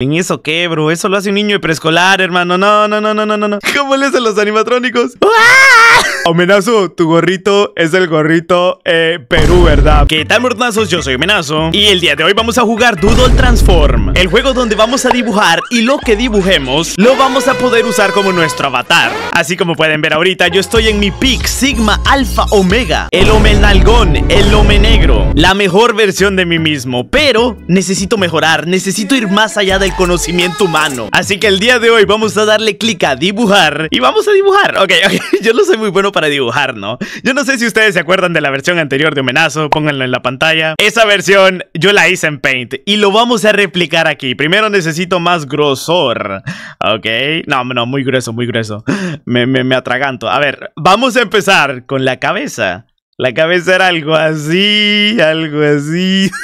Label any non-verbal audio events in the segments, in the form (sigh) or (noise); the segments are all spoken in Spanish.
En eso qué, bro. Eso lo hace un niño de preescolar, hermano. No, no, no, no, no, no, (laughs) ¿Cómo le hacen los animatrónicos? (laughs) ¡Ah! Omenazo, tu gorrito es el gorrito eh, Perú, ¿verdad? ¿Qué tal, mordazos? Yo soy Omenazo. Y el día de hoy vamos a jugar Doodle Transform. El juego donde vamos a dibujar y lo que dibujemos lo vamos a poder usar como nuestro avatar. Así como pueden ver ahorita, yo estoy en mi pick Sigma Alpha Omega. El Omenalgón, el negro, La mejor versión de mí mismo. Pero necesito mejorar, necesito ir más allá de conocimiento humano. Así que el día de hoy vamos a darle clic a dibujar y vamos a dibujar. Ok, ok. (laughs) yo no soy muy bueno para dibujar, ¿no? Yo no sé si ustedes se acuerdan de la versión anterior de Homenazo, pónganlo en la pantalla. Esa versión yo la hice en Paint y lo vamos a replicar aquí. Primero necesito más grosor, ¿ok? No, no, muy grueso, muy grueso. me, me atraganto. A ver, vamos a empezar con la cabeza. La cabeza era algo así, algo así. (laughs)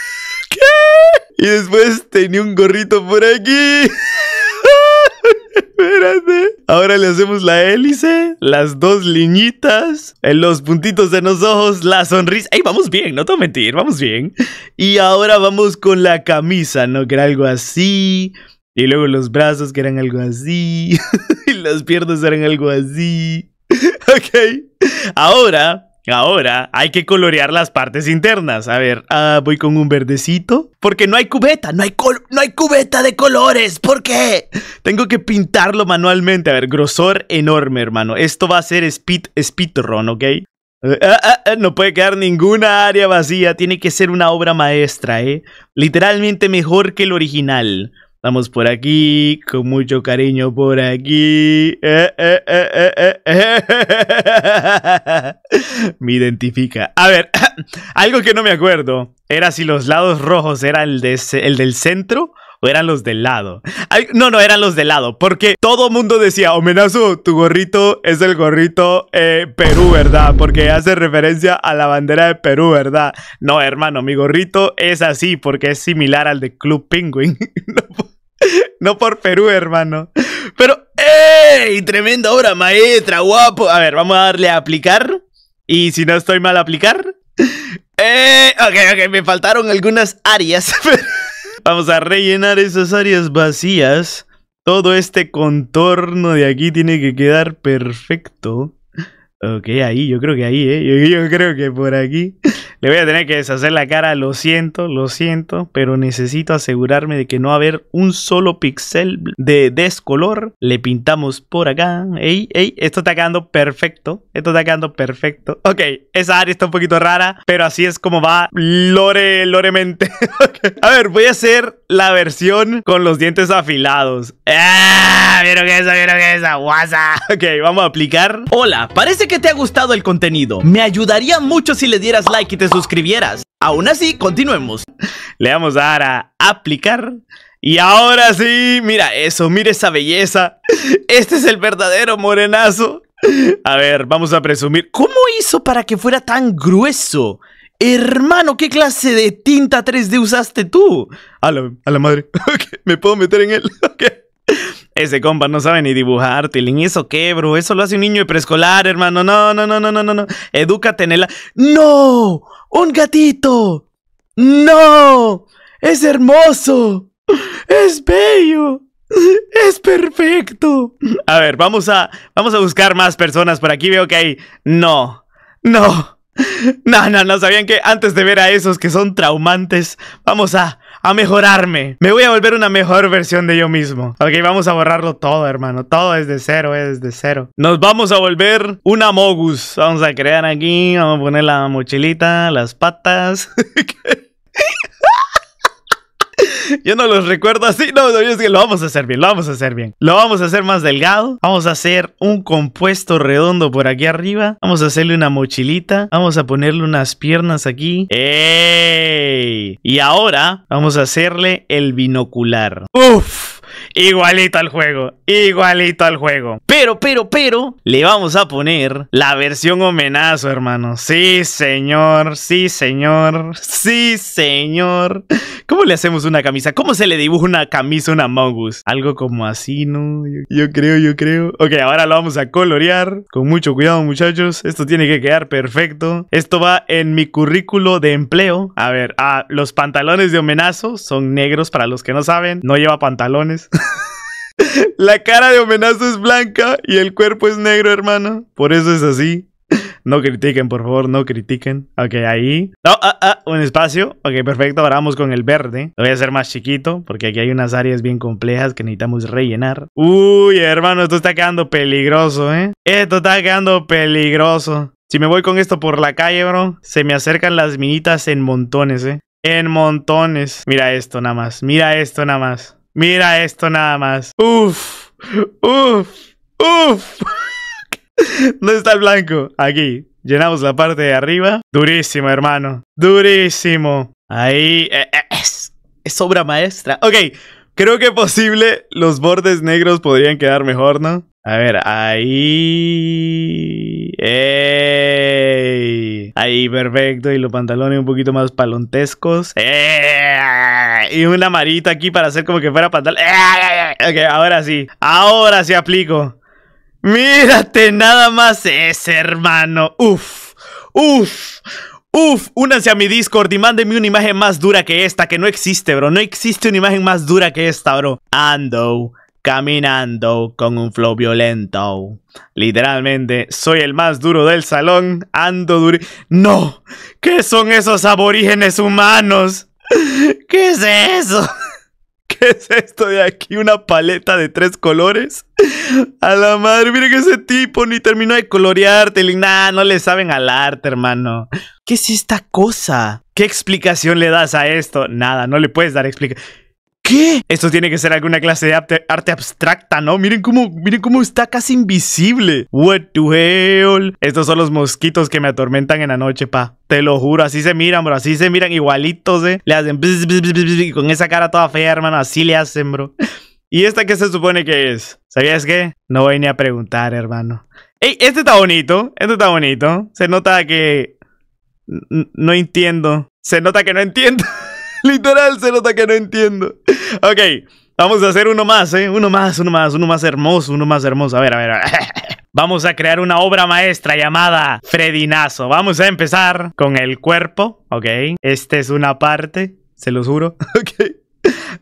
Y después tenía un gorrito por aquí. (laughs) Espérate. Ahora le hacemos la hélice, las dos liñitas, eh, los puntitos de los ojos, la sonrisa. ¡Ey, vamos bien! No te voy a mentir, vamos bien. Y ahora vamos con la camisa, ¿no? Que era algo así. Y luego los brazos, que eran algo así. (laughs) y las piernas eran algo así. (laughs) ok. Ahora Ahora hay que colorear las partes internas. A ver, ah, voy con un verdecito. Porque no hay cubeta, no hay, no hay cubeta de colores. ¿Por qué? Tengo que pintarlo manualmente. A ver, grosor enorme, hermano. Esto va a ser speed, speedrun, ¿ok? Ah, ah, ah, no puede quedar ninguna área vacía, tiene que ser una obra maestra, ¿eh? Literalmente mejor que el original. Vamos por aquí, con mucho cariño por aquí. Eh, eh, eh, (laughs) me identifica. A ver, (clears throat) algo que no me acuerdo era si los lados rojos eran el, de, el del centro o eran los del lado. no, no, eran los del lado, porque todo mundo decía, homenazo, tu gorrito es el gorrito Perú, ¿verdad? Porque hace referencia a la bandera de Perú, ¿verdad? No, hermano, mi gorrito es así porque es similar al de Club Penguin. (laughs) no no por Perú, hermano. Pero, ¡ey! Tremenda obra maestra, guapo. A ver, vamos a darle a aplicar. Y si no estoy mal, aplicar. Eh, ok, ok, me faltaron algunas áreas. (laughs) vamos a rellenar esas áreas vacías. Todo este contorno de aquí tiene que quedar perfecto. Ok, ahí, yo creo que ahí, ¿eh? Yo, creo que por aquí. (laughs) Le voy a tener que deshacer la cara, lo siento, lo siento, pero necesito asegurarme de que no va haber un solo pixel de descolor. Le pintamos por acá. Ey, ey, esto está quedando perfecto. Esto está quedando perfecto. Ok, esa área está un poquito rara, pero así es como va lore, loremente. (laughs) A ver, voy a hacer la versión con los dientes afilados. ¡Ah! ¿Vieron que esa? ¿Vieron que esa? ¡Guasa! (laughs) Ok, vamos a aplicar. Hola, parece que te ha gustado el contenido. Me ayudaría mucho si le dieras like y te suscribieras. Aún así, continuemos. Le vamos a dar a aplicar. Y ahora sí, mira eso, mira esa belleza. Este es el verdadero morenazo. A ver, vamos a presumir. ¿Cómo hizo para que fuera tan grueso? Hermano, ¿qué clase de tinta 3D usaste tú? A la, madre. (laughs) me puedo meter en él. (laughs) Ese compa no sabe ni dibujar, Tilín. eso qué, bro? Eso lo hace un niño de preescolar, hermano. No, no, no, no, no, no, no. Edúcate en el... ¡No! ¡Un gatito! ¡No! ¡Es hermoso! ¡Es bello! ¡Es perfecto! A ver, vamos a, vamos a buscar más personas. Por aquí veo que hay... No. No. No, no, no. ¿Sabían que antes de ver a esos que son traumantes, vamos a a mejorarme. Me voy a volver una mejor versión de yo mismo. Ok, vamos a borrarlo todo, hermano. Todo es de cero, es de cero. Nos vamos a volver una mogus. Vamos a crear aquí, vamos a poner la mochilita, las patas. (laughs) (laughs) Yo no los recuerdo así. No, es que lo vamos a hacer bien, lo vamos a hacer bien. Lo vamos a hacer más delgado. Vamos a hacer un compuesto redondo por aquí arriba. Vamos a hacerle una mochilita. Vamos a ponerle unas piernas aquí. Y ahora vamos a hacerle el binocular. ¡Uf! Igualito al juego, igualito al juego. Pero, pero, pero, le vamos a poner la versión homenazo, hermano. Sí, señor, sí, señor, sí, señor. ¿Cómo le hacemos una camisa? ¿Cómo se le dibuja una camisa a una mongus? Algo como así, ¿no? Yo, creo, yo creo. Ok, ahora lo vamos a colorear. Con mucho cuidado, muchachos. Esto tiene que quedar perfecto. Esto va en mi currículo de empleo. A ver, ah, los pantalones de homenazo son negros para los que no saben. No lleva pantalones. (laughs) (laughs) La cara de homenazo es blanca y el cuerpo es negro, hermano. Por eso es así. (laughs) No critiquen, por favor, no critiquen. Ok, ahí. No, ah, ah, un espacio. Ok, perfecto. Ahora vamos con el verde. Lo voy a hacer más chiquito porque aquí hay unas áreas bien complejas que necesitamos rellenar. Uy, hermano, esto está quedando peligroso, ¿eh? Esto está quedando peligroso. Si me voy con esto por la calle, bro, se me acercan las minitas en montones, ¿eh? En montones. Mira esto nada más. Mira esto nada más. Mira esto nada más. Uf, uf, uf. ¿Dónde (laughs) está el blanco? Aquí. Llenamos la parte de arriba. Durísimo, hermano. Durísimo. Ahí. Eh, eh, es, es obra maestra. Ok. Creo que posible los bordes negros podrían quedar mejor, ¿no? A ver, ahí. Ahí, perfecto. Y los pantalones un poquito más palontescos. Y una marita aquí para hacer como que fuera pantalón. Ok, ahora sí. Ahora sí aplico. Mírate nada más ese, hermano. Uf. Uf. Uf, únanse a mi Discord y mándenme una imagen más dura que esta, que no existe, bro. No existe una imagen más dura que esta, bro. Ando caminando con un flow violento. Literalmente, soy el más duro del salón, ando duro. ¡No! ¿Qué son esos aborígenes humanos? (laughs) ¿Qué es eso? (laughs) ¿Qué es esto de aquí? ¿Una paleta de tres colores? A la madre, mira que ese tipo ni terminó de colorearte. Nada, no le saben al arte, hermano. ¿Qué es esta cosa? ¿Qué explicación le das a esto? Nada, no le puedes dar explicación. ¿Qué? Esto tiene que ser alguna clase de arte, abstracta, ¿no? Miren cómo, miren cómo está casi invisible. What the hell? Estos son los mosquitos que me atormentan en la noche, pa. Te lo juro, así se miran, bro. Así se miran igualitos, eh. Le hacen con esa cara toda fea, hermano. Así le hacen, bro. ¿Y esta qué se supone que es? ¿Sabías qué? No voy ni a preguntar, hermano. Ey, este está bonito. Este está bonito. Se nota que. No entiendo. Se nota que no entiendo. (laughs) Literal, se nota que no entiendo. Ok, vamos a hacer uno más, ¿eh? Uno más, uno más, uno más hermoso, uno más hermoso. A ver, a ver, (laughs) Vamos a crear una obra maestra llamada Fredinazo. Vamos a empezar con el cuerpo, ¿ok? Esta es una parte, se lo juro, (laughs) ¿ok?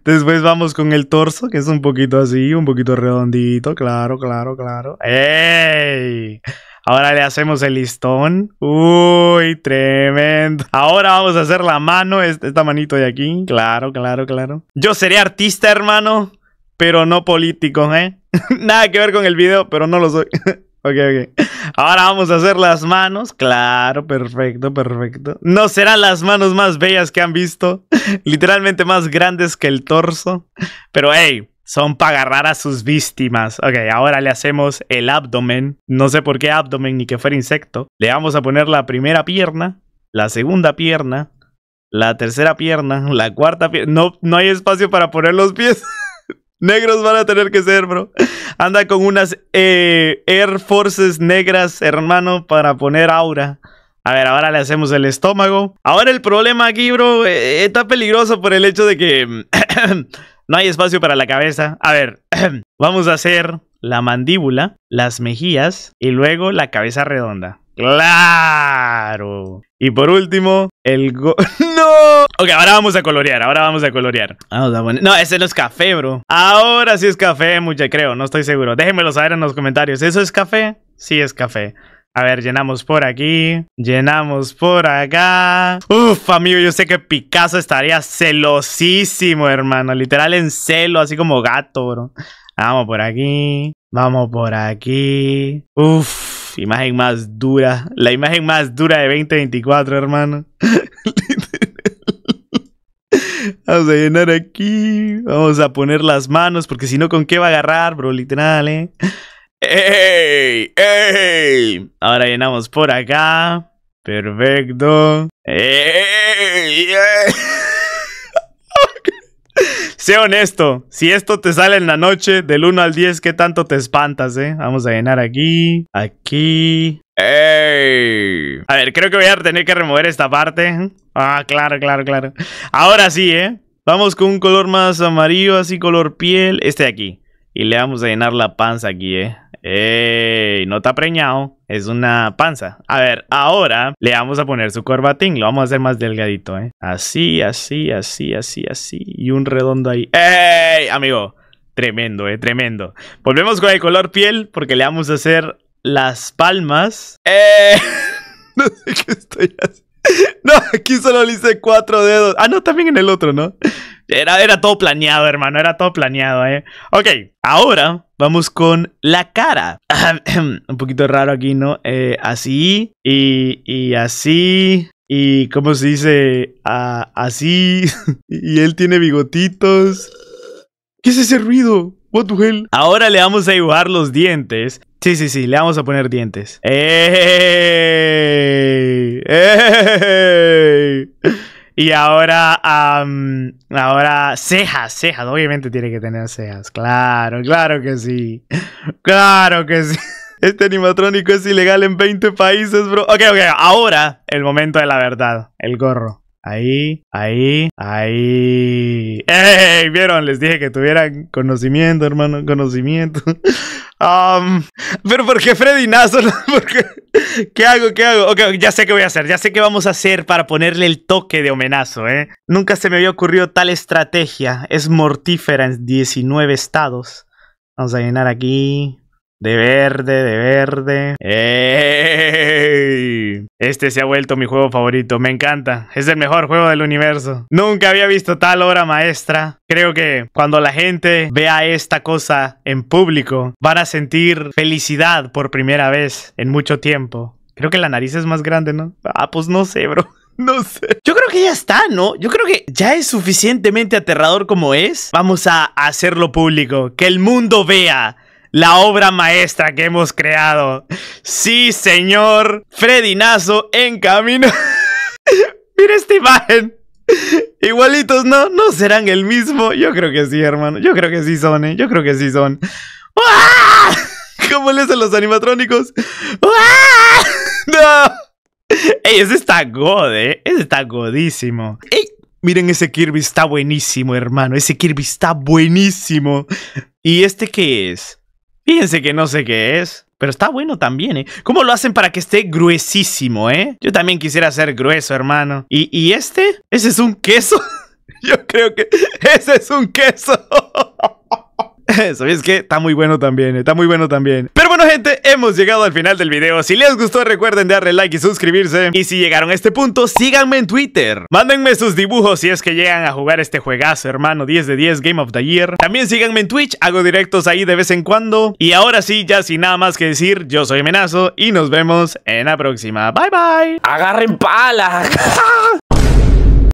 Después vamos con el torso, que es un poquito así, un poquito redondito, claro, claro, claro. ¡Ey! Ahora le hacemos el listón. Uy, tremendo. Ahora vamos a hacer la mano, esta manito de aquí. Claro, claro, claro. Yo sería artista, hermano, pero no político, ¿eh? (laughs) Nada que ver con el video, pero no lo soy. (laughs) Ok, ok. Ahora vamos a hacer las manos. Claro, perfecto, perfecto. No serán las manos más bellas que han visto. (laughs) Literalmente más grandes que el torso. Pero hey, son para agarrar a sus víctimas. Ok, ahora le hacemos el abdomen. No sé por qué abdomen ni que fuera insecto. Le vamos a poner la primera pierna, la segunda pierna, la tercera pierna, la cuarta pierna. No, no hay espacio para poner los pies. (laughs) Negros van a tener que ser, bro. Anda con unas eh, Air Forces negras, hermano, para poner aura. A ver, ahora le hacemos el estómago. Ahora el problema aquí, bro, eh, está peligroso por el hecho de que (clears throat) No hay espacio para la cabeza. A ver, (clears throat) vamos a hacer la mandíbula, las mejillas y luego la cabeza redonda. Claro. Y por último, el go (laughs) ¡No! Ok, ahora vamos a colorear, ahora vamos a colorear. No, ese no es café, bro. Ahora sí es café, mucha creo, no estoy seguro. Déjenmelo saber en los comentarios. ¿Eso es café? Sí es café. A ver, llenamos por aquí, llenamos por acá. Uf, amigo, yo sé que Picasso estaría celosísimo, hermano. Literal en celo, así como gato, bro. Vamos por aquí, vamos por aquí. Uf, imagen más dura. La imagen más dura de 2024, hermano. (laughs) Vamos a llenar aquí. Vamos a poner las manos, porque si no, ¿con qué va a agarrar, bro? Literal, eh. ¡Ey! Ahora llenamos por acá. Perfecto. sea (laughs) sé honesto, si esto te sale en la noche del 1 al 10, ¿qué tanto te espantas, eh? Vamos a llenar aquí, aquí. A ver, creo que voy a tener que remover esta parte. Ah, claro, claro, claro. Ahora sí, ¿eh? Vamos con un color más amarillo, así color piel. Este de aquí. Y le vamos a llenar la panza aquí, ¿eh? ¡Ey! No está preñado. Es una panza. A ver, ahora le vamos a poner su corbatín. Lo vamos a hacer más delgadito, ¿eh? Así, así, así, así, así. Y un redondo ahí. ¡Ey! Amigo. Tremendo, eh, tremendo. Volvemos con el color piel porque le vamos a hacer las palmas. ¡Eh! (laughs) no sé qué estoy haciendo. (laughs) No, aquí solo le hice cuatro dedos. Ah, no, también en el otro, ¿no? Era, era todo planeado, hermano, era todo planeado, ¿eh? Ok, ahora vamos con la cara. (clears throat) Un poquito raro aquí, ¿no? Eh, así y, y así. Y cómo se dice, así. (laughs) y él tiene bigotitos. ¿Qué es ese ruido? What the hell? Ahora le vamos a dibujar los dientes. Sí, sí, sí, le vamos a poner dientes. ¡Ey! ¡Ey! Y ahora, ahora cejas, cejas. Obviamente tiene que tener cejas. Claro, claro que sí. Claro que sí. Este animatrónico es ilegal en 20 países, bro. Ok, ok, ahora el momento de la verdad. El gorro. Ahí, ahí, ahí. ¡Ey! ¿Vieron? Les dije que tuvieran conocimiento, hermano, conocimiento. (laughs) Um, pero ¿por qué Freddy Nazo? (laughs) qué? qué? hago? ¿Qué hago? Ok, ya sé qué voy a hacer, ya sé qué vamos a hacer para ponerle el toque de homenazo, ¿eh? Nunca se me había ocurrido tal estrategia. Es mortífera en 19 estados. Vamos a llenar aquí de verde, de verde. Este se ha vuelto mi juego favorito, me encanta. Es el mejor juego del universo. Nunca había visto tal obra maestra. Creo que cuando la gente vea esta cosa en público, van a sentir felicidad por primera vez en mucho tiempo. Creo que la nariz es más grande, ¿no? Ah, pues no sé, bro. (laughs) No sé. Yo creo que ya está, ¿no? Yo creo que ya es suficientemente aterrador como es. Vamos a hacerlo público. Que el mundo vea la obra maestra que hemos creado. Sí, señor. Freddy Nazo en camino. (laughs) Mira esta imagen. Igualitos, ¿no? ¿No serán el mismo? Yo creo que sí, hermano. Yo creo que sí son, ¿eh? Yo creo que sí son. ¡Ah! (laughs) ¿Cómo le hacen los animatrónicos? ¡Uah! (laughs) ¡No! Ey, ese está god, ¿eh? Ese está godísimo. Ey, miren ese Kirby, está buenísimo, hermano. Ese Kirby está buenísimo. ¿Y este qué es? Fíjense que no sé qué es. Pero está bueno también, ¿eh? ¿Cómo lo hacen para que esté gruesísimo, eh? Yo también quisiera ser grueso, hermano. ¿Y, este? ¿Ese es un queso? (laughs) Yo creo que ese es un queso. ¿Sabéis (laughs) qué? Está muy bueno también, eh, está muy bueno también. Pero gente, hemos llegado al final del video Si les gustó recuerden darle like y suscribirse Y si llegaron a este punto, síganme en Twitter Mándenme sus dibujos si es que llegan a jugar este juegazo hermano 10 de 10 Game of the Year También síganme en Twitch, hago directos ahí de vez en cuando Y ahora sí, ya sin nada más que decir, yo soy Menazo Y nos vemos en la próxima, bye bye Agarren palas (laughs)